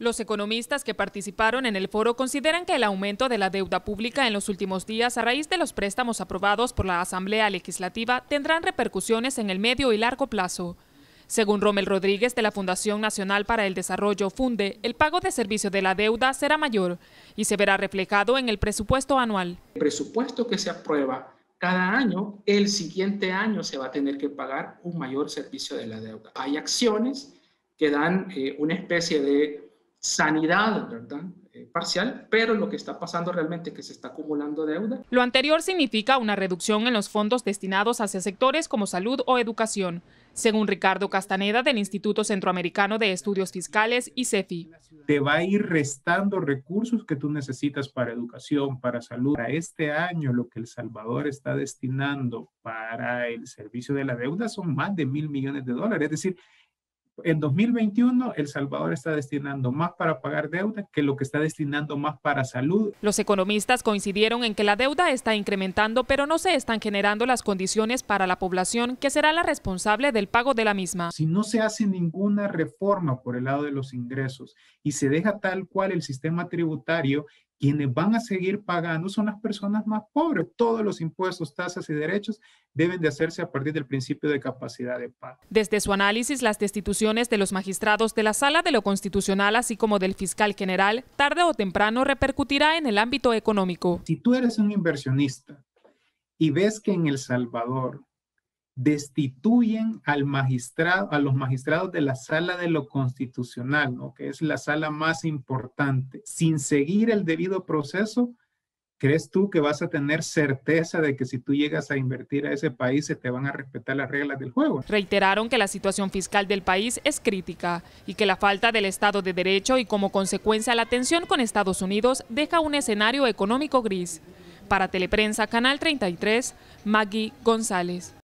Los economistas que participaron en el foro consideran que el aumento de la deuda pública en los últimos días a raíz de los préstamos aprobados por la Asamblea Legislativa tendrán repercusiones en el medio y largo plazo. Según Rommel Rodríguez de la Fundación Nacional para el Desarrollo FUNDE, el pago de servicio de la deuda será mayor y se verá reflejado en el presupuesto anual. El presupuesto que se aprueba cada año, el siguiente año se va a tener que pagar un mayor servicio de la deuda. Hay acciones que dan eh, una especie de sanidad ¿verdad? Eh, parcial, pero lo que está pasando realmente es que se está acumulando deuda. Lo anterior significa una reducción en los fondos destinados hacia sectores como salud o educación, según Ricardo Castaneda del Instituto Centroamericano de Estudios Fiscales y CEFI. Te va a ir restando recursos que tú necesitas para educación, para salud. Para este año lo que El Salvador está destinando para el servicio de la deuda son más de mil millones de dólares, es decir, en 2021, El Salvador está destinando más para pagar deuda que lo que está destinando más para salud. Los economistas coincidieron en que la deuda está incrementando, pero no se están generando las condiciones para la población que será la responsable del pago de la misma. Si no se hace ninguna reforma por el lado de los ingresos y se deja tal cual el sistema tributario, quienes van a seguir pagando son las personas más pobres. Todos los impuestos, tasas y derechos deben de hacerse a partir del principio de capacidad de pago. Desde su análisis, las destituciones de los magistrados de la Sala de lo Constitucional, así como del fiscal general, tarde o temprano repercutirá en el ámbito económico. Si tú eres un inversionista y ves que en El Salvador destituyen al magistrado, a los magistrados de la sala de lo constitucional, que es la sala más importante, sin seguir el debido proceso, ¿crees tú que vas a tener certeza de que si tú llegas a invertir a ese país se te van a respetar las reglas del juego? Reiteraron que la situación fiscal del país es crítica y que la falta del Estado de Derecho y como consecuencia la tensión con Estados Unidos deja un escenario económico gris. Para Teleprensa, Canal 33, Maggie González.